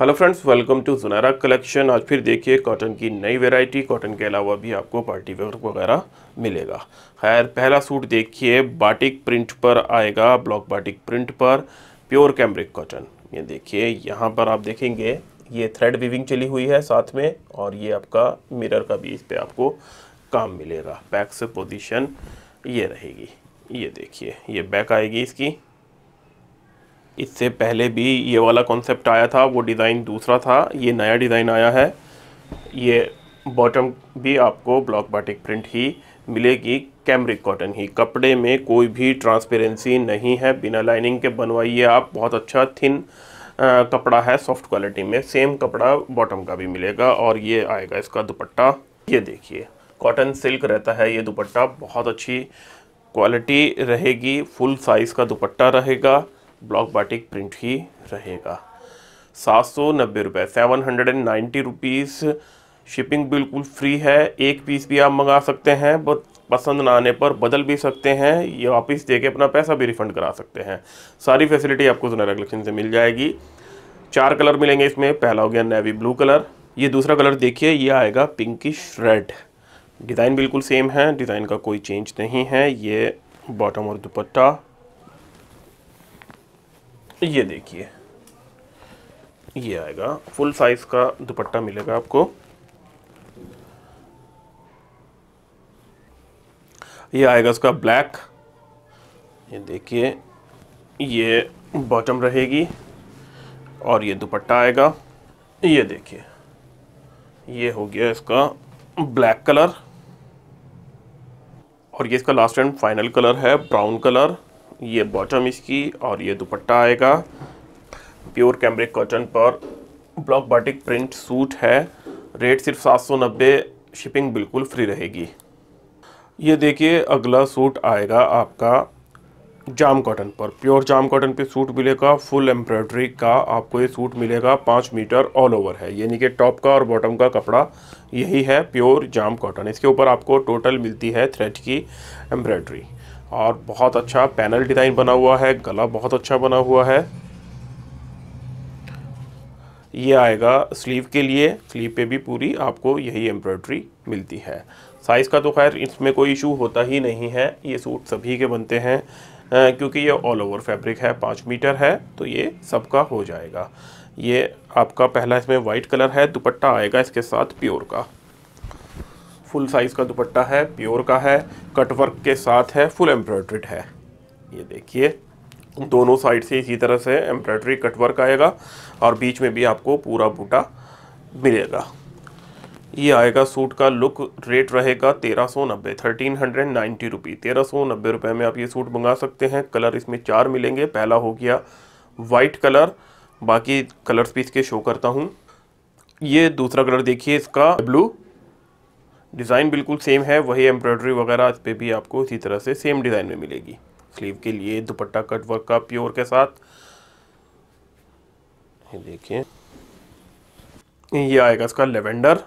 hello friends welcome to Junaira collection आज फिर देखिए कॉटन की नई वैरायटी कॉटन के अलावा भी आपको पार्टी वेयर वगैरह मिलेगा खैर पहला सूट देखिए बाटिक प्रिंट पर आएगा ब्लॉक बाटिक प्रिंट पर प्योर कैमरिक कॉटन ये देखिए यहाँ पर आप देखेंगे ये थ्रेड वीविंग चली हुई है साथ में और ये आपका मिरर का भी इस पर आपको काम मिलेगा बैक से पोजिशन ये रहेगी ये देखिए ये बैक आएगी इसकी इससे पहले भी ये वाला कॉन्सेप्ट आया था वो डिज़ाइन दूसरा था ये नया डिज़ाइन आया है ये बॉटम भी आपको ब्लॉक बाटिक प्रिंट ही मिलेगी कैमरिक कॉटन ही कपड़े में कोई भी ट्रांसपेरेंसी नहीं है बिना लाइनिंग के बनवाइए आप बहुत अच्छा थिन आ, कपड़ा है सॉफ्ट क्वालिटी में सेम कपड़ा बॉटम का भी मिलेगा और ये आएगा इसका दुपट्टा ये देखिए कॉटन सिल्क रहता है ये दुपट्टा बहुत अच्छी क्वालिटी रहेगी फुल साइज़ का दुपट्टा रहेगा ब्लॉक बाटिक प्रिंट ही रहेगा सात सौ नब्बे रुपये seven hundred and ninety rupees shipping बिल्कुल फ्री है एक पीस भी आप मंगा सकते हैं बहुत पसंद ना आने पर बदल भी सकते हैं या वापस दे के अपना पैसा भी रिफंड करा सकते हैं सारी फैसिलिटी आपको सुनहरा कलेक्शन से मिल जाएगी चार कलर मिलेंगे इसमें पहला हो गया नेवी ब्लू कलर ये दूसरा कलर देखिए ये आएगा पिंकिश रेड डिज़ाइन बिल्कुल सेम है डिज़ाइन का कोई चेंज नहीं है ये बॉटम और दुपट्टा ये देखिए ये आएगा फुल साइज का दुपट्टा मिलेगा आपको ये आएगा इसका ब्लैक ये देखिए ये बॉटम रहेगी और ये दुपट्टा आएगा ये देखिए ये हो गया इसका ब्लैक कलर और ये इसका लास्ट एंड फाइनल कलर है ब्राउन कलर ये बॉटम इसकी और ये दुपट्टा आएगा प्योर कैमरिक कॉटन पर ब्लॉक बाटिक प्रिंट सूट है रेट सिर्फ सात सौ नब्बे शिपिंग बिल्कुल फ्री रहेगी ये देखिए अगला सूट आएगा आपका जाम कॉटन पर प्योर जाम कॉटन पे सूट मिलेगा फुल एम्ब्रॉयड्री का आपको ये सूट मिलेगा पाँच मीटर ऑल ओवर है यानी कि टॉप का और बॉटम का कपड़ा यही है प्योर जाम कॉटन इसके ऊपर आपको टोटल मिलती है थ्रेड की एम्ब्रॉयड्री और बहुत अच्छा पैनल डिज़ाइन बना हुआ है गला बहुत अच्छा बना हुआ है ये आएगा स्लीव के लिए स्लीव पे भी पूरी आपको यही एम्ब्रॉयड्री मिलती है साइज़ का तो खैर इसमें कोई इशू होता ही नहीं है ये सूट सभी के बनते हैं क्योंकि ये ऑल ओवर फैब्रिक है पाँच मीटर है तो ये सबका हो जाएगा ये आपका पहला इसमें वाइट कलर है दुपट्टा आएगा इसके साथ प्योर का फुल साइज़ का दुपट्टा है प्योर का है कटवर्क के साथ है फुल एम्ब्रॉयड्रेड है ये देखिए दोनों साइड से इसी तरह से एम्ब्रॉयड्री कटवर्क आएगा और बीच में भी आपको पूरा बूटा मिलेगा ये आएगा सूट का लुक रेट रहेगा तेरह सौ नब्बे थर्टीन हंड्रेड नाइन्टी रुपी तेरह सौ नब्बे रुपये में आप ये सूट मंगा सकते हैं कलर इसमें चार मिलेंगे पहला हो गया वाइट कलर बाकी कलर्स भी इसके शो करता हूँ ये दूसरा कलर देखिए इसका ब्लू डिज़ाइन बिल्कुल सेम है वही एम्ब्रॉयडरी वगैरह इस पर भी आपको इसी तरह से सेम डिज़ाइन में मिलेगी स्लीव के लिए दुपट्टा कट वर्क का प्योर के साथ ये देखिए ये आएगा इसका लेवेंडर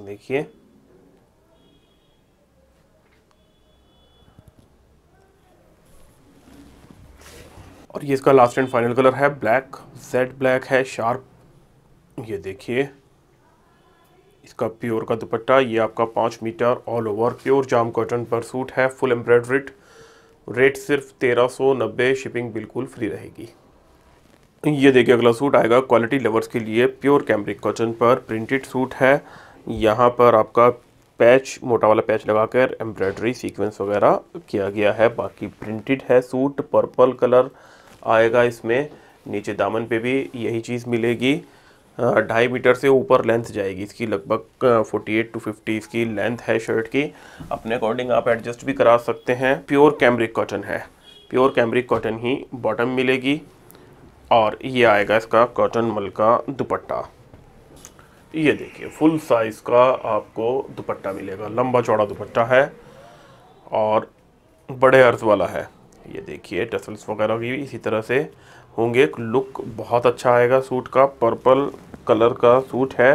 देखिए और ये इसका लास्ट एंड फाइनल कलर है ब्लैक जेड ब्लैक है शार्प ये देखिए इसका प्योर का दुपट्टा ये आपका पाँच मीटर ऑल ओवर प्योर जाम कॉटन पर सूट है फुल एम्ब्रॉयड्रिड रेट सिर्फ तेरह सौ नब्बे शिपिंग बिल्कुल फ्री रहेगी ये देखिए अगला सूट आएगा क्वालिटी लवर्स के लिए प्योर कैमरिक कॉटन पर प्रिंटेड सूट है यहाँ पर आपका पैच मोटा वाला पैच लगाकर एम्ब्रॉयडरी सीक्वेंस वगैरह किया गया है बाकी प्रिंटेड है सूट पर्पल कलर आएगा इसमें नीचे दामन पे भी यही चीज़ मिलेगी हाँ, ढाई मीटर से ऊपर लेंथ जाएगी इसकी लगभग 48 टू 50 इसकी लेंथ है शर्ट की अपने अकॉर्डिंग आप एडजस्ट भी करा सकते हैं प्योर कैमरिक कॉटन है प्योर कैमरिक कॉटन ही बॉटम मिलेगी और ये आएगा इसका कॉटन मल का दुपट्टा ये देखिए फुल साइज़ का आपको दुपट्टा मिलेगा लंबा चौड़ा दुपट्टा है और बड़े अर्ज वाला है ये देखिए टसल्स वगैरह भी इसी तरह से होंगे लुक बहुत अच्छा आएगा सूट का पर्पल कलर का सूट है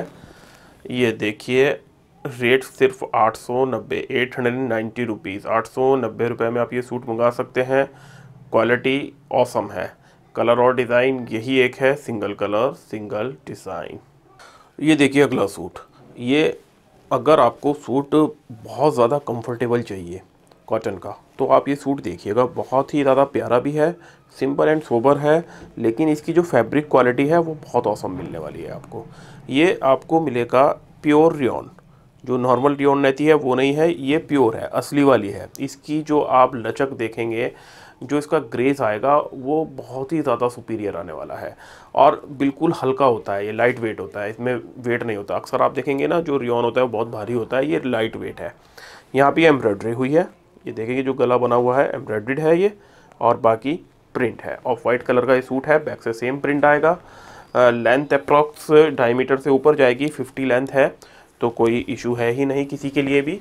ये देखिए रेट सिर्फ आठ सौ नब्बे eight hundred and ninety rupees आठ सौ नब्बे रुपये में आप ये सूट मंगा सकते हैं क्वालिटी ऑसम है कलर और डिज़ाइन यही एक है सिंगल कलर सिंगल डिज़ाइन ये देखिए अगला सूट ये अगर आपको सूट बहुत ज़्यादा कंफर्टेबल चाहिए कॉटन का तो आप ये सूट देखिएगा बहुत ही ज़्यादा प्यारा भी है सिंपल एंड सोबर है लेकिन इसकी जो फैब्रिक क्वालिटी है वो बहुत औसम मिलने वाली है आपको ये आपको मिलेगा प्योर रियोन जो नॉर्मल रियोन रहती है वो नहीं है ये प्योर है असली वाली है इसकी जो आप लचक देखेंगे जो इसका ग्रेस आएगा वो बहुत ही ज़्यादा सुपीरियर आने वाला है और बिल्कुल हल्का होता है ये लाइट वेट होता है इसमें वेट नहीं होता अक्सर आप देखेंगे ना जो रियोन होता है वो बहुत भारी होता है ये लाइट वेट है यहाँ पर एम्ब्रॉयडरी हुई है ये देखेंगे जो गला बना हुआ है एम्ब्रॉयड्रीड है ये और बाकी प्रिंट है ऑफ वाइट कलर का ये सूट है बैक से सेम प्रिंट आएगा लेंथ अप्रॉक्स ढाई मीटर से ऊपर जाएगी फिफ्टी लेंथ है तो कोई इशू है ही नहीं किसी के लिए भी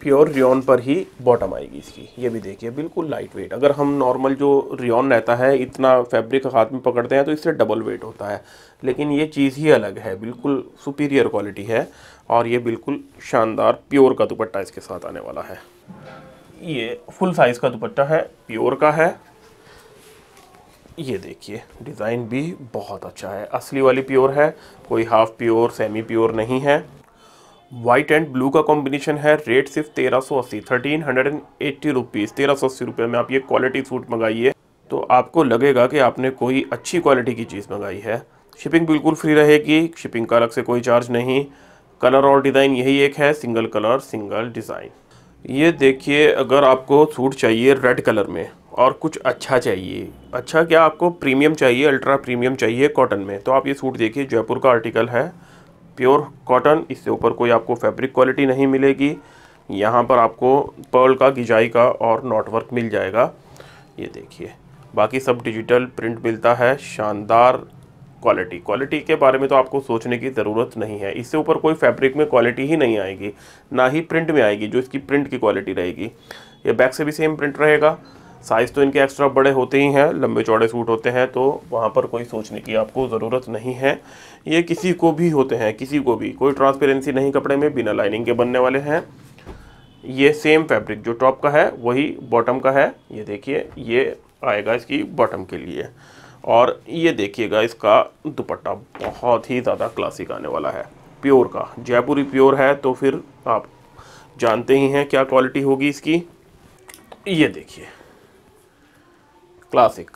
प्योर रियोन पर ही बॉटम आएगी इसकी ये भी देखिए बिल्कुल लाइट वेट अगर हम नॉर्मल जो रियोन रहता है इतना फैब्रिक हाथ में पकड़ते हैं तो इससे डबल वेट होता है लेकिन ये चीज़ ही अलग है बिल्कुल सुपीरियर क्वालिटी है और ये बिल्कुल शानदार प्योर का दुपट्टा इसके साथ आने वाला है ये फुल साइज़ का दुपट्टा है प्योर का है ये देखिए डिज़ाइन भी बहुत अच्छा है असली वाली प्योर है कोई हाफ प्योर सेमी प्योर नहीं है वाइट एंड ब्लू का कॉम्बिनेशन है रेट सिर्फ तेरह सौ अस्सी thirteen hundred and eighty rupees तेरह सौ अस्सी रुपये में आप ये क्वालिटी सूट मंगाइए तो आपको लगेगा कि आपने कोई अच्छी क्वालिटी की चीज़ मंगाई है शिपिंग बिल्कुल फ्री रहेगी शिपिंग का अलग से कोई चार्ज नहीं कलर और डिज़ाइन यही एक है सिंगल कलर सिंगल डिज़ाइन ये देखिए अगर आपको सूट चाहिए रेड कलर में और कुछ अच्छा चाहिए अच्छा क्या आपको प्रीमियम चाहिए अल्ट्रा प्रीमियम चाहिए कॉटन में तो आप ये सूट देखिए जयपुर का आर्टिकल है प्योर कॉटन इससे ऊपर कोई आपको फैब्रिक क्वालिटी नहीं मिलेगी यहाँ पर आपको पर्ल का गिजाई का और नॉटवर्क मिल जाएगा ये देखिए बाकी सब डिजिटल प्रिंट मिलता है शानदार क्वालिटी क्वालिटी के बारे में तो आपको सोचने की ज़रूरत नहीं है इससे ऊपर कोई फैब्रिक में क्वालिटी ही नहीं आएगी ना ही प्रिंट में आएगी जो इसकी प्रिंट की क्वालिटी रहेगी ये बैक से भी सेम प्रिंट रहेगा साइज़ तो इनके एक्स्ट्रा बड़े होते ही हैं लंबे चौड़े सूट होते हैं तो वहाँ पर कोई सोचने की आपको ज़रूरत नहीं है ये किसी को भी होते हैं किसी को भी कोई ट्रांसपेरेंसी नहीं कपड़े में बिना लाइनिंग के बनने वाले हैं ये सेम फैब्रिक जो टॉप का है वही बॉटम का है ये देखिए ये आएगा इसकी बॉटम के लिए और ये देखिएगा इसका दुपट्टा बहुत ही ज़्यादा क्लासिक आने वाला है प्योर का जयपुरी प्योर है तो फिर आप जानते ही हैं क्या क्वालिटी होगी इसकी ये देखिए क्लासिक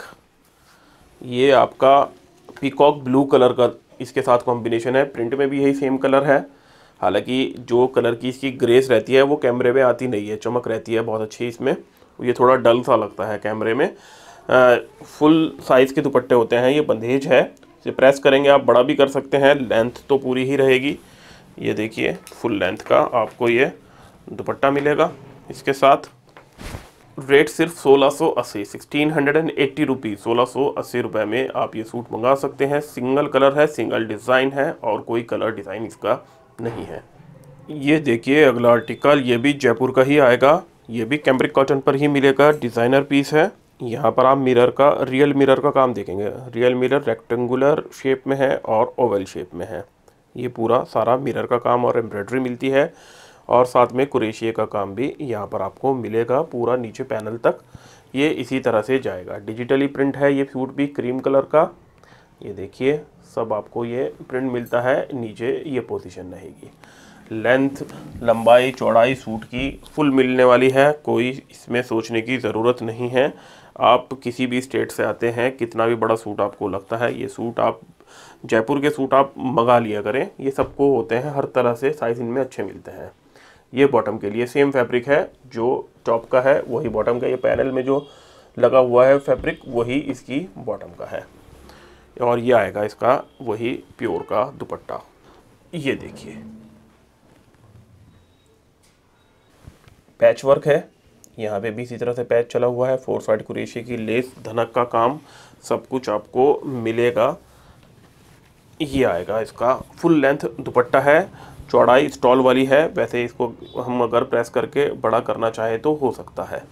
ये आपका पीकॉक ब्लू कलर का इसके साथ कॉम्बिनेशन है प्रिंट में भी यही सेम कलर है हालांकि जो कलर की इसकी ग्रेस रहती है वो कैमरे में आती नहीं है चमक रहती है बहुत अच्छी इसमें ये थोड़ा डल सा लगता है कैमरे में फुल साइज़ के दुपट्टे होते हैं ये बंदेज है इसे प्रेस करेंगे आप बड़ा भी कर सकते हैं लेंथ तो पूरी ही रहेगी ये देखिए फुल लेंथ का आपको ये दुपट्टा मिलेगा इसके साथ रेट सिर्फ सोलह सौ अस्सी सिक्सटीन हंड्रेड एंड एट्टी सोलह सौ अस्सी रुपये में आप ये सूट मंगा सकते हैं सिंगल कलर है सिंगल डिज़ाइन है और कोई कलर डिज़ाइन इसका नहीं है ये देखिए अगला आर्टिकल ये भी जयपुर का ही आएगा ये भी कैम्ब्रिक कॉटन पर ही मिलेगा डिज़ाइनर पीस है यहाँ पर आप मिरर का रियल मिरर का काम देखेंगे रियल मिरर रेक्टेंगुलर शेप में है और ओवल शेप में है ये पूरा सारा मिरर का काम और एम्ब्रॉयडरी मिलती है और साथ में कुरेशिया का काम भी यहाँ पर आपको मिलेगा पूरा नीचे पैनल तक ये इसी तरह से जाएगा डिजिटली प्रिंट है ये सूट भी क्रीम कलर का ये देखिए सब आपको ये प्रिंट मिलता है नीचे ये पोजीशन रहेगी लेंथ लंबाई चौड़ाई सूट की फुल मिलने वाली है कोई इसमें सोचने की ज़रूरत नहीं है आप किसी भी स्टेट से आते हैं कितना भी बड़ा सूट आपको लगता है ये सूट आप जयपुर के सूट आप मंगा लिया करें ये सबको होते हैं हर तरह से साइज़ इनमें अच्छे मिलते हैं ये बॉटम के लिए सेम फैब्रिक है जो टॉप का है वही बॉटम का ये पैनल में जो लगा हुआ है फैब्रिक वही इसकी बॉटम का है और ये आएगा इसका वही प्योर का दुपट्टा ये देखिए पैच वर्क है यहाँ पे भी इसी तरह से पैच चला हुआ है फोर साइड कुरेशी की लेस धनक का काम सब कुछ आपको मिलेगा ये आएगा इसका फुल लेंथ दुपट्टा है चौड़ाई स्टॉल वाली है वैसे इसको हम अगर प्रेस करके बड़ा करना चाहे तो हो सकता है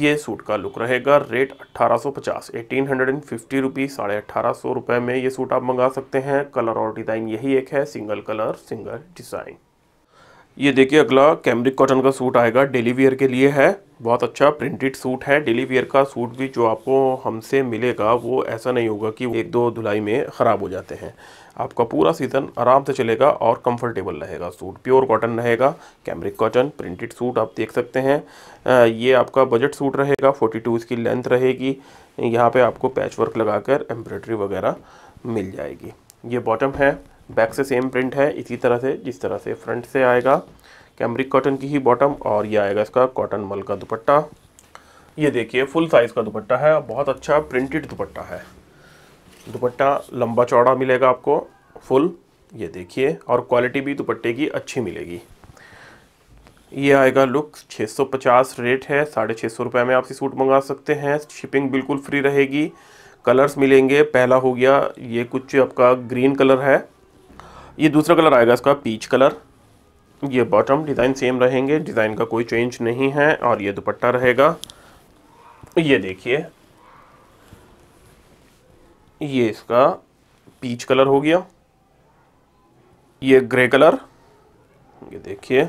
ये सूट का लुक रहेगा रेट 1850 1850 रुपी साढ़े अट्ठारह सौ रुपये में ये सूट आप मंगा सकते हैं कलर और डिज़ाइन यही एक है सिंगल कलर सिंगल डिज़ाइन ये देखिए अगला कैमरिक कॉटन का सूट आएगा डेली वियर के लिए है बहुत अच्छा प्रिंटेड सूट है डेली वियर का सूट भी जो आपको हमसे मिलेगा वो ऐसा नहीं होगा कि एक दो धुलाई में ख़राब हो जाते हैं आपका पूरा सीज़न आराम से चलेगा और कंफर्टेबल रहेगा सूट प्योर कॉटन रहेगा कैमरिक कॉटन प्रिंटेड सूट आप देख सकते हैं ये आपका बजट सूट रहेगा फोर्टी टू इसकी लेंथ रहेगी यहाँ पर आपको पैच वर्क लगा कर वगैरह मिल जाएगी ये बॉटम है बैक से सेम प्रिंट है इसी तरह से जिस तरह से फ्रंट से आएगा कैमरिक कॉटन की ही बॉटम और ये आएगा इसका कॉटन मल का दुपट्टा ये देखिए फुल साइज़ का दुपट्टा है बहुत अच्छा प्रिंटेड दुपट्टा है दुपट्टा लंबा चौड़ा मिलेगा आपको फुल ये देखिए और क्वालिटी भी दुपट्टे की अच्छी मिलेगी ये आएगा लुक 650 रेट है साढ़े छः सौ रुपये में आप सूट मंगा सकते हैं शिपिंग बिल्कुल फ्री रहेगी कलर्स मिलेंगे पहला हो गया ये कुछ आपका ग्रीन कलर है ये दूसरा कलर आएगा इसका पीच कलर ये बॉटम डिज़ाइन सेम रहेंगे डिज़ाइन का कोई चेंज नहीं है और ये दुपट्टा रहेगा ये देखिए ये इसका पीच कलर हो गया ये ग्रे कलर ये देखिए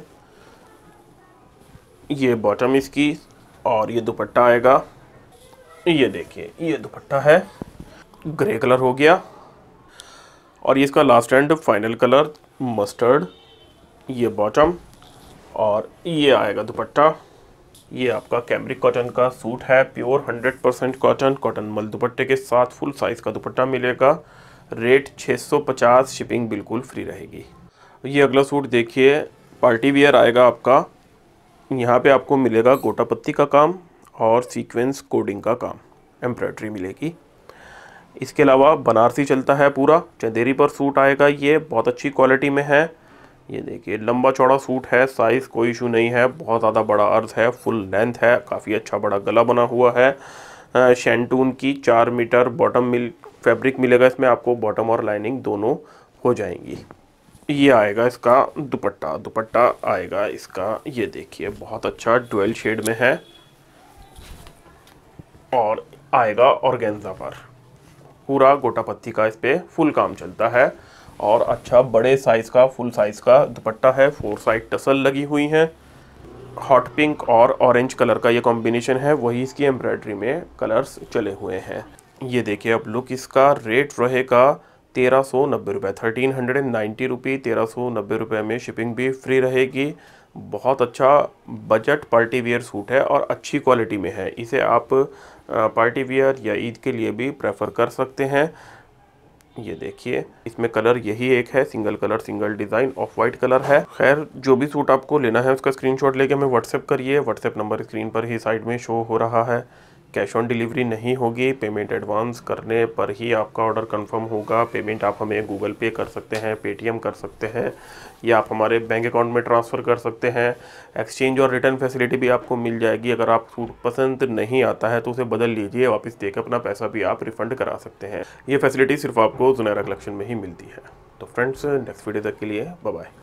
ये बॉटम इसकी और ये दुपट्टा आएगा ये देखिए ये दुपट्टा है ग्रे कलर हो गया और ये इसका last and final colour mustard ये बॉटम और ये आएगा दुपट्टा ये आपका कैमरिक कॉटन का सूट है प्योर 100% परसेंट कॉटन कॉटन मल दुपट्टे के साथ फुल साइज़ का दुपट्टा मिलेगा रेट 650 शिपिंग बिल्कुल फ्री रहेगी ये अगला सूट देखिए पार्टी वियर आएगा आपका यहाँ पे आपको मिलेगा गोटा पत्ती का काम और सीक्वेंस कोडिंग का काम एम्ब्रॉयड्री मिलेगी इसके अलावा बनारसी चलता है पूरा चंदेरी पर सूट आएगा ये बहुत अच्छी क्वालिटी में है ये देखिए लंबा चौड़ा सूट है साइज़ कोई इशू नहीं है बहुत ज़्यादा बड़ा अर्ज है फुल लेंथ है काफ़ी अच्छा बड़ा गला बना हुआ है शैंटून की चार मीटर बॉटम मिल फैब्रिक मिलेगा इसमें आपको बॉटम और लाइनिंग दोनों हो जाएंगी ये आएगा इसका दुपट्टा दुपट्टा आएगा इसका ये देखिए बहुत अच्छा डुअल शेड में है और आएगा ऑर्गेंजा पर पूरा गोटापत्ती का इस पर फुल काम चलता है और अच्छा बड़े साइज़ का फुल साइज़ का दुपट्टा है फोर साइड टसल लगी हुई हैं हॉट पिंक और ऑरेंज कलर का ये कॉम्बिनेशन है वही इसकी एम्ब्रॉयडरी में कलर्स चले हुए हैं ये देखिए अब लुक इसका रेट रहेगा तेरह सौ नब्बे रुपये thirteen hundred and ninety rupee तेरह सौ नब्बे रुपये में शिपिंग भी फ्री रहेगी बहुत अच्छा बजट पार्टी वियर सूट है और अच्छी क्वालिटी में है इसे आप पार्टी वियर या ईद के लिए भी प्रेफर कर सकते हैं ये देखिए इसमें कलर यही एक है single colour single design off white colour है खैर जो भी सूट आपको लेना है उसका स्क्रीनशॉट लेके हमें व्हाट्सएप करिए व्हाट्सएप नंबर स्क्रीन पर ही साइड में शो हो रहा है कैश ऑन डिलीवरी नहीं होगी पेमेंट एडवांस करने पर ही आपका ऑर्डर कंफर्म होगा पेमेंट आप हमें गूगल पे कर सकते हैं पेटीएम कर सकते हैं या आप हमारे बैंक अकाउंट में ट्रांसफ़र कर सकते हैं एक्सचेंज और रिटर्न फैसिलिटी भी आपको मिल जाएगी अगर आप सूट पसंद नहीं आता है तो उसे बदल लीजिए वापस देकर अपना पैसा भी आप रिफ़ंड करा सकते हैं ये फैसिलिटी सिर्फ आपको जुनैरा कलेक्शन में ही मिलती है तो फ्रेंड्स नेक्स्ट वीडियो तक के लिए बाय